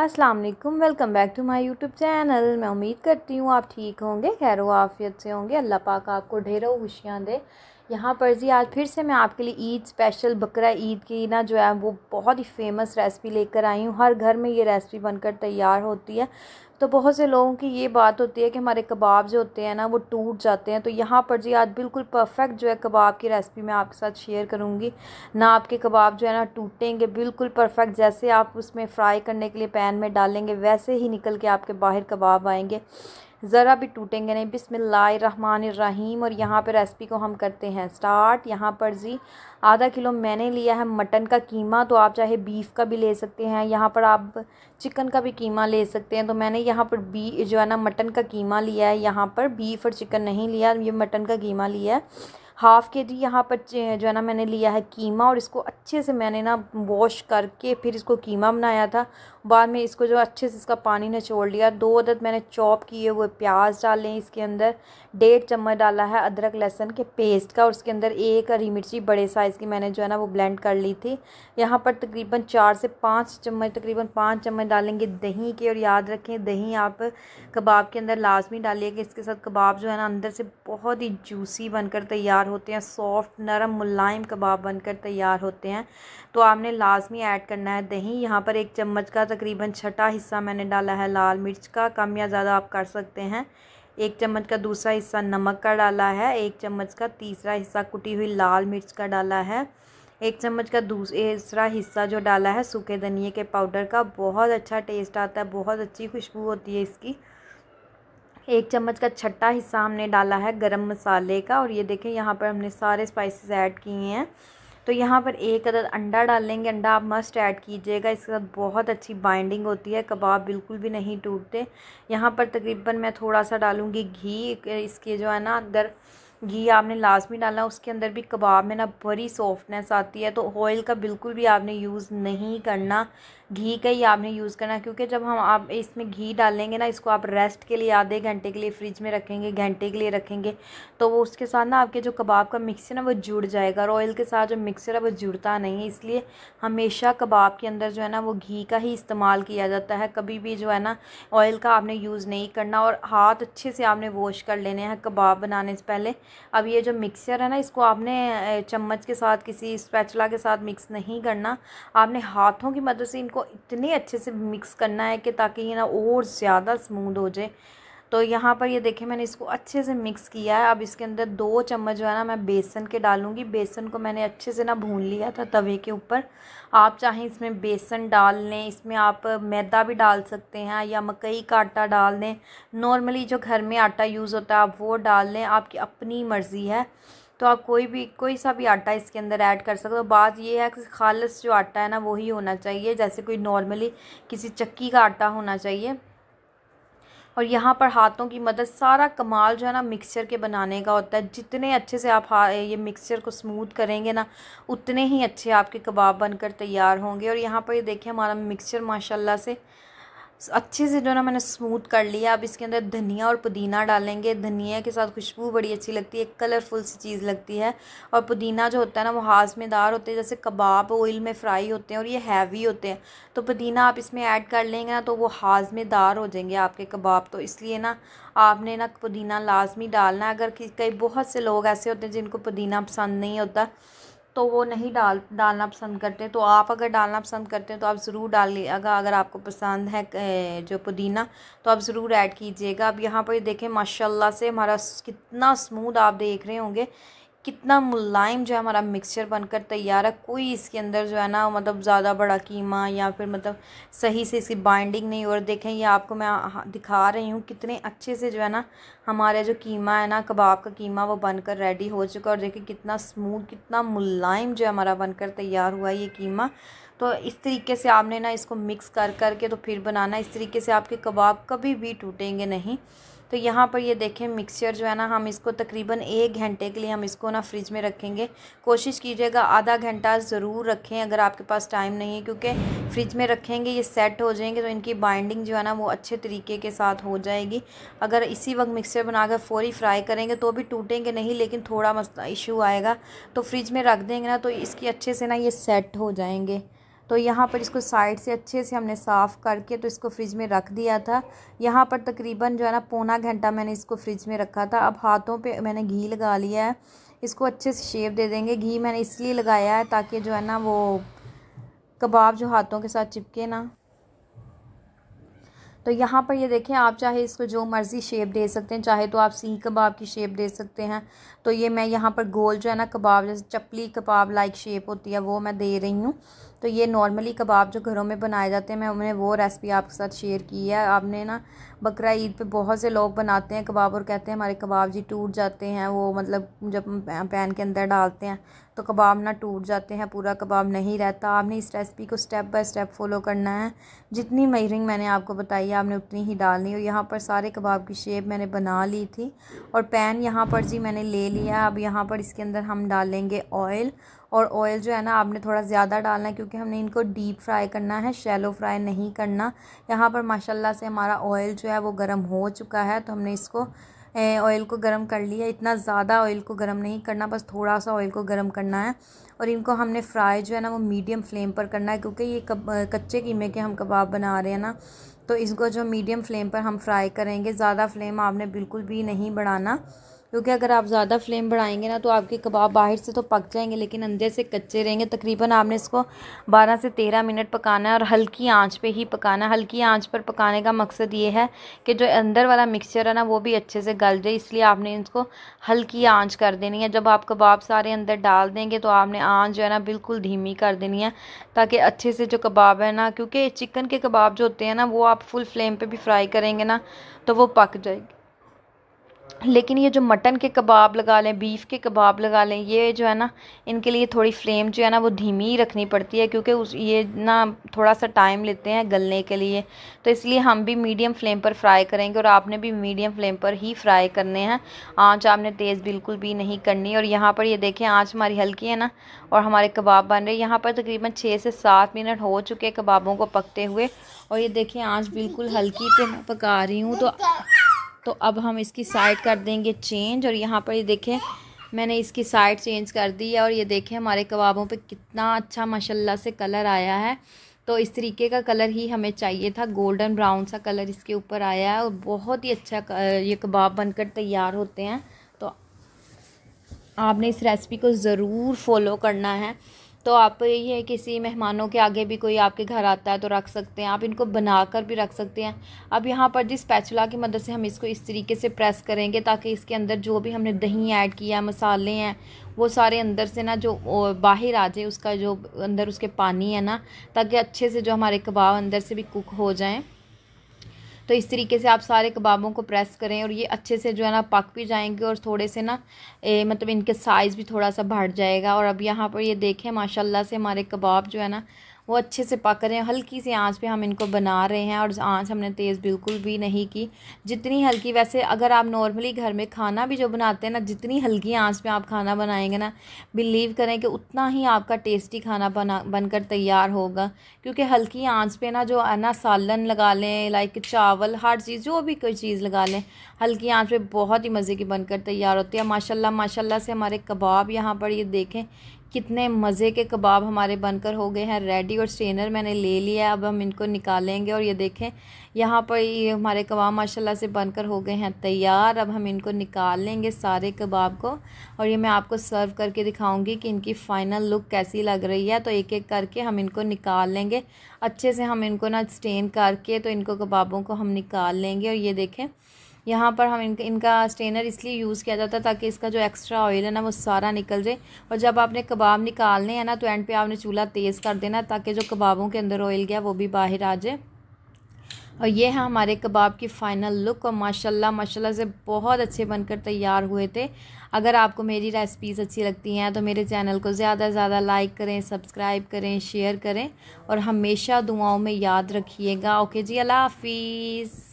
अस्सलाम वालेकुम welcome back to my YouTube channel मैं उम्मीद करती हूँ आप ठीक होंगे खैर आफियत से होंगे अल्लाह पाक आपको ढेरों खुशियाँ दे यहाँ पर जी आज फिर से मैं आपके लिए ईद स्पेशल बकरा ईद की ना जो है वो बहुत ही फेमस रेसिपी लेकर आई हूँ हर घर में ये रेसिपी बनकर तैयार होती है तो बहुत से लोगों की ये बात होती है कि हमारे कबाब जो होते हैं ना वो टूट जाते हैं तो यहाँ पर जी आज बिल्कुल परफेक्ट जो है कबाब की रेसिपी मैं आपके साथ शेयर करूँगी ना आपके कबाब जो है ना टूटेंगे बिल्कुल परफेक्ट जैसे आप उसमें फ्राई करने के लिए पैन में डालेंगे वैसे ही निकल के आपके बाहर कबाब आएंगे ज़रा भी टूटेंगे नहीं बिसमीम और यहाँ पर रेसिपी को हम करते हैं स्टार्ट यहाँ पर जी आधा किलो मैंने लिया है मटन का कीमा तो आप चाहे बीफ़ का भी ले सकते हैं यहाँ पर आप चिकन का भी कीमा ले सकते हैं तो मैंने यहाँ पर बी जो है ना मटन का कीमा लिया है यहाँ पर बीफ़ और चिकन नहीं लिया ये मटन का कीमा लिया है हाफ़ के जी यहाँ पर जो है ना मैंने लिया है कीमा और इसको अच्छे से मैंने ना वॉश करके फिर इसको कीमा बनाया था बाद में इसको जो अच्छे से इसका पानी निचोड़ लिया दो अदद मैंने चॉप किए हुए प्याज डाले इसके अंदर डेढ़ चम्मच डाला है अदरक लहसन के पेस्ट का और उसके अंदर एक हरी मिर्ची बड़े साइज़ की मैंने जो है ना वो ब्लेंड कर ली थी यहाँ पर तकरीबन चार से पाँच चम्मच तकरीबन पाँच चम्मच डालेंगे दही के और याद रखें दही आप कबाब के अंदर लाजमी डालिएगा इसके साथ कबाब जो है ना अंदर से बहुत ही जूसी बनकर तैयार होते हैं सॉफ्ट नरम मुलायम कबाब बनकर तैयार होते हैं तो आपने लाजमी ऐड करना है दही यहाँ पर एक चम्मच का तकरीबन छठा हिस्सा मैंने डाला है लाल मिर्च का कम या ज़्यादा आप कर सकते हैं एक चम्मच का दूसरा हिस्सा नमक का डाला है एक चम्मच का तीसरा हिस्सा कुटी हुई लाल मिर्च का डाला है एक चम्मच का दूसरा हिस्सा जो डाला है सूखे धनिए के पाउडर का बहुत अच्छा टेस्ट आता है बहुत अच्छी खुशबू होती है इसकी एक चम्मच का छठा हिस्सा हमने डाला है गरम मसाले का और ये देखें यहाँ पर हमने सारे स्पाइसेस ऐड किए हैं तो यहाँ पर एक अदद अंडा डाल लेंगे अंडा आप मस्ट ऐड कीजिएगा इसके साथ बहुत अच्छी बाइंडिंग होती है कबाब बिल्कुल भी नहीं टूटते यहाँ पर तकरीबन मैं थोड़ा सा डालूँगी घी इसके जो है ना अंदर घी आपने लाजमी डालना उसके अंदर भी कबाब में ना बड़ी सॉफ्टनेस आती है तो ऑयल का बिल्कुल भी आपने यूज़ नहीं करना घी का ही आपने यूज़ करना क्योंकि जब हम आप इसमें घी डालेंगे ना इसको आप रेस्ट के लिए आधे घंटे के लिए फ्रिज में रखेंगे घंटे के लिए रखेंगे तो वो उसके साथ ना आपके जो कबाब का मिक्सर है वो जुड़ जाएगा और ऑयल के साथ जो मिक्सर है वो जुड़ता नहीं है इसलिए हमेशा कबाब के अंदर जो है ना वो घी का ही इस्तेमाल किया जाता है कभी भी जो है ना ऑयल का आपने यूज़ नहीं करना और हाथ अच्छे से आपने वॉश कर लेने हैं कबाब बनाने से पहले अब ये जो मिक्सर है ना इसको आपने चम्मच के साथ किसी स्पैचला के साथ मिक्स नहीं करना आपने हाथों की मदद से इनको इतने अच्छे से मिक्स करना है कि ताकि ये ना और ज़्यादा स्मूद हो जाए तो यहाँ पर ये देखें मैंने इसको अच्छे से मिक्स किया है अब इसके अंदर दो चम्मच जो है ना मैं बेसन के डालूँगी बेसन को मैंने अच्छे से ना भून लिया था तवे के ऊपर आप चाहें इसमें बेसन डाल लें इसमें आप मैदा भी डाल सकते हैं या मकई का आटा डाल दें नॉर्मली जो घर में आटा यूज़ होता है आप वो डाल लें आपकी अपनी मर्ज़ी है तो आप कोई भी कोई सा भी आटा इसके अंदर ऐड कर सकते हो बात ये है कि खालस जो आटा है ना वही होना चाहिए जैसे कोई नॉर्मली किसी चक्की का आटा होना चाहिए और यहाँ पर हाथों की मदद सारा कमाल जो है ना मिक्सचर के बनाने का होता है जितने अच्छे से आप ये मिक्सचर को स्मूथ करेंगे ना उतने ही अच्छे आपके कबाब बनकर तैयार होंगे और यहाँ पर ये देखिए हमारा मिक्सचर माशाल्लाह से अच्छे से जो है ना मैंने स्मूथ कर लिया अब इसके अंदर धनिया और पुदीना डालेंगे धनिया के साथ खुशबू बड़ी अच्छी लगती है कलरफुल सी चीज़ लगती है और पुदीना जो होता है ना वो हाजमेदार होते हैं जैसे कबाब ऑयल में फ्राई होते हैं और ये हैवी होते हैं तो पुदीना आप इसमें ऐड कर लेंगे ना तो वो हाजमेदार हो जाएंगे आपके कबाब तो इसलिए ना आपने ना पुदीना लाजमी डालना है अगर कई बहुत से लोग ऐसे होते हैं जिनको पुदीना पसंद नहीं होता तो वो नहीं डाल डालना पसंद करते तो आप अगर डालना पसंद करते हैं तो आप ज़रूर डालिएगा अगर आपको पसंद है जो पुदीना तो आप ज़रूर ऐड कीजिएगा अब यहाँ पर देखें माशाल्लाह से हमारा कितना स्मूद आप देख रहे होंगे कितना मुलायम जो है हमारा मिक्सचर बनकर तैयार है कोई इसके अंदर जो है ना मतलब ज़्यादा बड़ा कीमा या फिर मतलब सही से इसकी बाइंडिंग नहीं और देखें ये आपको मैं हाँ, दिखा रही हूँ कितने अच्छे से जो है ना हमारे जो कीमा है ना कबाब का कीमा वो बनकर रेडी हो चुका और देखें कितना स्मूथ कितना मुलायम जो है हमारा बनकर तैयार हुआ है ये कीमा तो इस तरीके से आपने ना इसको मिक्स कर कर के तो फिर बनाना इस तरीके से आपके कबाब कभी भी टूटेंगे नहीं तो यहाँ पर ये देखें मिक्सचर जो है ना हम इसको तकरीबन एक घंटे के लिए हम इसको ना फ्रिज में रखेंगे कोशिश कीजिएगा आधा घंटा ज़रूर रखें अगर आपके पास टाइम नहीं है क्योंकि फ्रिज में रखेंगे ये सेट हो जाएंगे तो इनकी बाइंडिंग जो है ना वो अच्छे तरीके के साथ हो जाएगी अगर इसी वक्त मिक्सचर बनाकर फौरी फ्राई करेंगे तो भी टूटेंगे नहीं लेकिन थोड़ा मस्त इशू आएगा तो फ्रिज में रख देंगे ना तो इसकी अच्छे से ना ये सेट हो जाएंगे तो यहाँ पर इसको साइड से अच्छे से हमने साफ़ करके तो इसको फ्रिज में रख दिया था यहाँ पर तकरीबन जो है ना पौना घंटा मैंने इसको फ्रिज में रखा था अब हाथों पे मैंने घी लगा लिया है इसको अच्छे से शेप दे देंगे घी मैंने इसलिए लगाया है ताकि जो है ना वो कबाब जो हाथों के साथ चिपके ना तो यहाँ पर ये देखें आप चाहे इसको जो मर्ज़ी शेप दे सकते हैं चाहे तो आप सीख कबाब की शेप दे सकते हैं तो ये मैं यहाँ पर गोल जो है ना कबाब जैसे चपली कबाब लाइक शेप होती है वो मैं दे रही हूँ तो ये नॉर्मली कबाब जो घरों में बनाए जाते हैं मैं मैंने वो रेसिपी आपके साथ शेयर की है आपने ना बकरा ईद पे बहुत से लोग बनाते हैं कबाब और कहते हैं हमारे कबाब जी टूट जाते हैं वो मतलब जब पैन के अंदर डालते हैं तो कबाब ना टूट जाते हैं पूरा कबाब नहीं रहता आपने इस रेसिपी को स्टेप बाय स्टेप फॉलो करना है जितनी मेजरिंग मैंने आपको बताई है आपने उतनी ही डालनी और यहाँ पर सारे कबाब की शेप मैंने बना ली थी और पैन यहाँ पर जी मैंने ले लिया अब यहाँ पर इसके अंदर हम डालेंगे ऑयल और ऑयल जो है ना आपने थोड़ा ज़्यादा डालना है क्योंकि हमने इनको डीप फ्राई करना है शेलो फ्राई नहीं करना यहाँ पर माशाल्लाह से हमारा ऑयल जो है वो गर्म हो चुका है तो हमने इसको ऑयल को गर्म कर लिया इतना ज़्यादा ऑयल को गर्म नहीं करना बस थोड़ा सा ऑयल को गर्म करना है और इनको हमने फ्राई जो है ना वो मीडियम फ्लेम पर करना है क्योंकि ये कब कच्चे कीमे के हम कबाब बना रहे हैं ना तो इसको जो मीडियम फ्लेम पर हम फ्राई करेंगे ज़्यादा फ्लेम आपने बिल्कुल भी नहीं बढ़ाना क्योंकि अगर आप ज़्यादा फ्लेम बढ़ाएंगे ना तो आपके कबाब बाहर से तो पक जाएंगे लेकिन अंदर से कच्चे रहेंगे तकरीबन आपने इसको 12 से 13 मिनट पकाना है और हल्की आंच पे ही पकाना है हल्की आंच पर पकाने का मकसद ये है कि जो अंदर वाला मिक्सचर है ना वो भी अच्छे से गल जाए इसलिए आपने इसको हल्की आँच कर देनी है जब आप कबाब सारे अंदर डाल देंगे तो आपने आँच जो है ना बिल्कुल धीमी कर देनी है ताकि अच्छे से जो कबाब है ना क्योंकि चिकन के कबाब जो होते हैं ना वो आप फुल फ्लेम पर भी फ्राई करेंगे ना तो वो पक जाएगी लेकिन ये जो मटन के कबाब लगा लें बीफ़ के कबाब लगा लें ये जो है ना इनके लिए थोड़ी फ्लेम जो है ना वो धीमी ही रखनी पड़ती है क्योंकि उस ये ना थोड़ा सा टाइम लेते हैं गलने के लिए तो इसलिए हम भी मीडियम फ्लेम पर फ्राई करेंगे और आपने भी मीडियम फ्लेम पर ही फ्राई करने हैं आँच आपने तेज़ बिल्कुल भी नहीं करनी और यहाँ पर ये देखें आँच हमारी हल्की है ना और हमारे कबाब बन रहे यहाँ पर तकरीबन छः से सात मिनट हो चुके हैं कबाबों को पकते हुए और ये देखें आँच बिल्कुल हल्की पे पका रही हूँ तो तो अब हम इसकी साइड कर देंगे चेंज और यहाँ पर ये देखें मैंने इसकी साइड चेंज कर दी है और ये देखें हमारे कबाबों पे कितना अच्छा माशाल्लाह से कलर आया है तो इस तरीके का कलर ही हमें चाहिए था गोल्डन ब्राउन सा कलर इसके ऊपर आया है और बहुत ही अच्छा ये कबाब बनकर तैयार होते हैं तो आपने इस रेसिपी को ज़रूर फॉलो करना है तो आप ये किसी मेहमानों के आगे भी कोई आपके घर आता है तो रख सकते हैं आप इनको बना कर भी रख सकते हैं अब यहाँ पर जिस पैचुला की मदद से हम इसको इस तरीके से प्रेस करेंगे ताकि इसके अंदर जो भी हमने दही ऐड किया है मसाले हैं वो सारे अंदर से ना जो बाहर आ जाए उसका जो अंदर उसके पानी है ना ताकि अच्छे से जो हमारे कबाब अंदर से भी कुक हो जाएँ तो इस तरीके से आप सारे कबाबों को प्रेस करें और ये अच्छे से जो है ना पक भी जाएंगे और थोड़े से ना ए, मतलब इनके साइज़ भी थोड़ा सा बढ़ जाएगा और अब यहाँ पर ये देखें माशाल्लाह से हमारे कबाब जो है ना वो अच्छे से पक रहे हैं हल्की सी आंच पे हम इनको बना रहे हैं और आंच हमने तेज़ बिल्कुल भी नहीं की जितनी हल्की वैसे अगर आप नॉर्मली घर में खाना भी जो बनाते हैं ना जितनी हल्की आंच पे आप खाना बनाएंगे ना बिलीव करें कि उतना ही आपका टेस्टी खाना बना बनकर तैयार होगा क्योंकि हल्की आँच पे ना जो है ना सालन लगा लें लाइक चावल हर चीज़ जो भी कोई चीज़ लगा लें हल्की आँच पर बहुत ही मज़े की बनकर तैयार होती है माशा माशा से हमारे कबाब यहाँ पर ये देखें कितने मज़े के कबाब हमारे बनकर हो गए हैं रेडी और स्ट्रेनर मैंने ले लिया अब हम इनको निकालेंगे और ये देखें यहाँ पर ये हमारे कबाब माशाल्लाह से बनकर हो गए हैं तैयार अब हम इनको निकाल लेंगे सारे कबाब को और ये मैं आपको सर्व करके दिखाऊंगी कि इनकी फ़ाइनल लुक कैसी लग रही है तो एक एक करके हम इनको निकाल लेंगे अच्छे से हम इनको ना स्टेन करके तो इनको कबाबों को हम निकाल लेंगे और ये देखें यहाँ पर हम इन इनका स्ट्रेनर इसलिए यूज़ किया जाता है ताकि इसका जो एक्स्ट्रा ऑयल है ना वो सारा निकल जाए और जब आपने कबाब निकालने हैं ना तो एंड पे आपने चूल्हा तेज़ कर देना ताकि जो कबाबों के अंदर ऑयल गया वो भी बाहर आ जाए और ये है हमारे कबाब की फ़ाइनल लुक और माशाल्लाह माशाल्लाह से बहुत अच्छे बनकर तैयार हुए थे अगर आपको मेरी रेसिपीज़ अच्छी लगती हैं तो मेरे चैनल को ज़्यादा से ज़्यादा लाइक करें सब्सक्राइब करें शेयर करें और हमेशा दुआओं में याद रखिएगा ओके जी अल्लाह हाफिज़